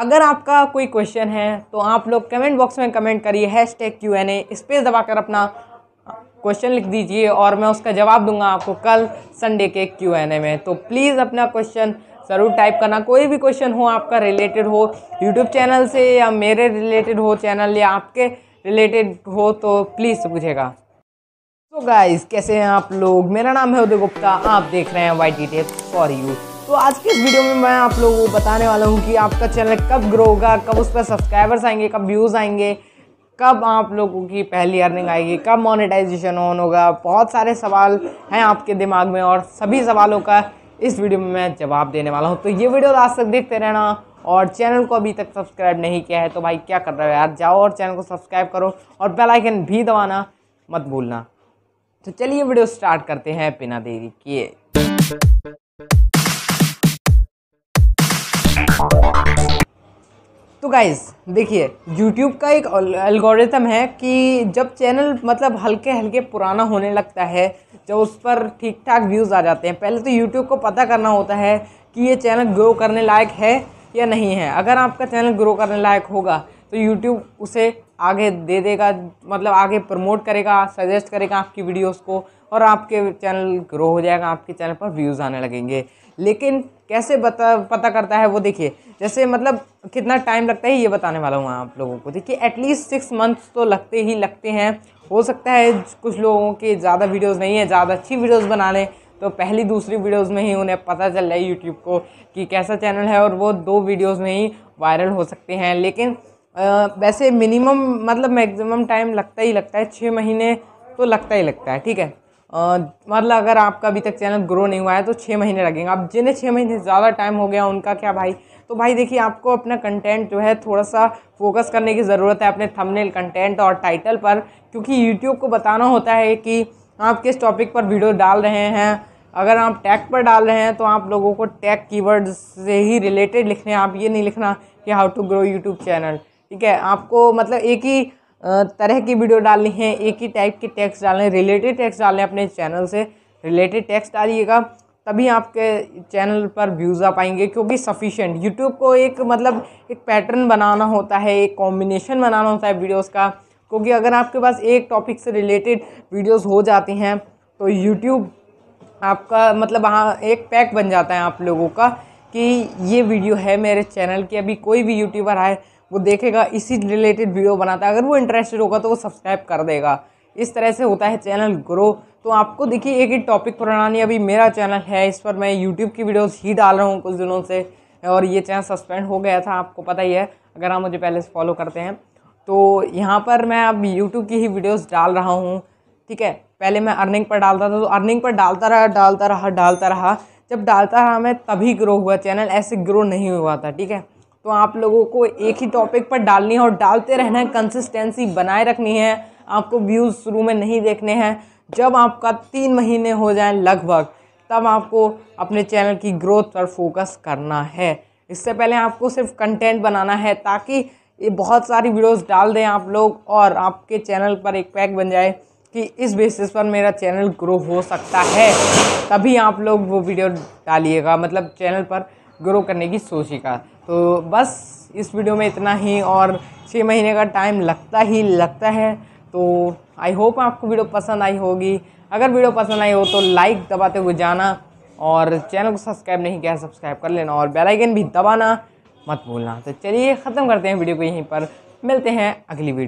अगर आपका कोई क्वेश्चन है तो आप लोग कमेंट बॉक्स में कमेंट करिए hashtag Q N A space दबा कर अपना क्वेश्चन लिख दीजिए और मैं उसका जवाब दूंगा आपको कल संडे के क्यू एन ए में तो प्लीज़ अपना क्वेश्चन ज़रूर टाइप करना कोई भी क्वेश्चन हो आपका रिलेटेड हो यूट्यूब चैनल से या मेरे रिलेटेड हो चैनल या आपके रिलेटेड हो तो प्लीज़ पूछेगा तो गाइस कैसे हैं आप लोग मेरा नाम है उदय गुप्ता आप देख रहे हैं वाई टी फॉर यू तो आज की इस वीडियो में मैं आप लोगों को बताने वाला हूँ कि आपका चैनल कब ग्रो होगा कब उस पर सब्सक्राइबर्स आएंगे कब व्यूज़ आएंगे कब आप लोगों की पहली अर्निंग आएगी कब मोनेटाइजेशन ऑन होगा बहुत सारे सवाल हैं आपके दिमाग में और सभी सवालों का इस वीडियो में मैं जवाब देने वाला हूँ तो ये वीडियो आज तक देखते रहना और चैनल को अभी तक सब्सक्राइब नहीं किया है तो भाई क्या कर रहे हो यार जाओ और चैनल को सब्सक्राइब करो और बेल आइकन भी दबाना मत भूलना तो चलिए वीडियो स्टार्ट करते हैं बिना देरी किए तो गाइज़ देखिए YouTube का एक एल्गोरिथम है कि जब चैनल मतलब हल्के हल्के पुराना होने लगता है जब उस पर ठीक ठाक व्यूज़ आ जाते हैं पहले तो YouTube को पता करना होता है कि ये चैनल ग्रो करने लायक है या नहीं है अगर आपका चैनल ग्रो करने लायक होगा तो यूट्यूब उसे आगे दे देगा मतलब आगे प्रमोट करेगा सजेस्ट करेगा आपकी वीडियोस को और आपके चैनल ग्रो हो जाएगा आपके चैनल पर व्यूज़ आने लगेंगे लेकिन कैसे बता पता करता है वो देखिए जैसे मतलब कितना टाइम लगता है ये बताने वाला हूँ आप लोगों को देखिए एटलीस्ट सिक्स मंथ्स तो लगते ही लगते हैं हो सकता है कुछ लोगों के ज़्यादा वीडियोज़ नहीं है ज़्यादा अच्छी वीडियोज़ बना लें तो पहली दूसरी वीडियोस में ही उन्हें पता चल रहा है यूट्यूब को कि कैसा चैनल है और वो दो वीडियोस में ही वायरल हो सकते हैं लेकिन आ, वैसे मिनिमम मतलब मैक्सिमम टाइम लगता ही लगता है छः महीने तो लगता ही लगता है ठीक है आ, मतलब अगर आपका अभी तक चैनल ग्रो नहीं हुआ है तो छः महीने लगेंगे अब जिन्हें छः महीने ज़्यादा टाइम हो गया उनका क्या भाई तो भाई देखिए आपको अपना कंटेंट जो है थोड़ा सा फोकस करने की ज़रूरत है अपने थंबनेल कंटेंट और टाइटल पर क्योंकि यूट्यूब को बताना होता है कि आप किस टॉपिक पर वीडियो डाल रहे हैं अगर आप टैग पर डाल रहे हैं तो आप लोगों को टैग कीवर्ड से ही रिलेटेड लिखने आप ये नहीं लिखना कि how to grow YouTube channel ठीक है आपको मतलब एक ही तरह की वीडियो डालनी है एक ही टाइप के टैक्स डालने रिलेटेड टैक्स डालने अपने चैनल से रिलेटेड टैक्स डालिएगा तभी आपके चैनल पर व्यूज़ आ पाएंगे क्योंकि सफिशेंट यूट्यूब को एक मतलब एक पैटर्न बनाना होता है एक कॉम्बिनेशन बनाना होता है वीडियोस का क्योंकि अगर आपके पास एक टॉपिक से रिलेटेड वीडियोस हो जाती हैं तो यूट्यूब आपका मतलब हाँ एक पैक बन जाता है आप लोगों का कि ये वीडियो है मेरे चैनल की अभी कोई भी यूट्यूबर आए वो देखेगा इसी रिलेटेड वीडियो बनाता है अगर वो इंटरेस्टेड होगा तो वो सब्सक्राइब कर देगा इस तरह से होता है चैनल ग्रो तो आपको देखिए एक ही टॉपिक पर बनानी अभी मेरा चैनल है इस पर मैं यूट्यूब की वीडियोस ही डाल रहा हूँ कुछ दिनों से और ये चैनल सस्पेंड हो गया था आपको पता ही है अगर आप मुझे पहले से फॉलो करते हैं तो यहाँ पर मैं अब यूट्यूब की ही वीडियोस डाल रहा हूँ ठीक है पहले मैं अर्निंग पर डालता था तो अर्निंग पर डालता रहा डालता रहा डालता रहा जब डालता रहा मैं तभी ग्रो हुआ चैनल ऐसे ग्रो नहीं हुआ था ठीक है तो आप लोगों को एक ही टॉपिक पर डालनी है और डालते रहना है कंसिस्टेंसी बनाए रखनी है आपको व्यूज़ शुरू में नहीं देखने हैं जब आपका तीन महीने हो जाए लगभग तब आपको अपने चैनल की ग्रोथ पर फोकस करना है इससे पहले आपको सिर्फ कंटेंट बनाना है ताकि ये बहुत सारी वीडियोस डाल दें आप लोग और आपके चैनल पर एक पैक बन जाए कि इस बेसिस पर मेरा चैनल ग्रो हो सकता है तभी आप लोग वो वीडियो डालिएगा मतलब चैनल पर ग्रो करने की सोचिएगा तो बस इस वीडियो में इतना ही और छः महीने का टाइम लगता ही लगता है तो आई होप आपको वीडियो पसंद आई होगी अगर वीडियो पसंद आई हो तो लाइक दबाते हुए जाना और चैनल को सब्सक्राइब नहीं किया सब्सक्राइब कर लेना और बेल आइकन भी दबाना मत भूलना तो चलिए ख़त्म करते हैं वीडियो को यहीं पर मिलते हैं अगली वीडियो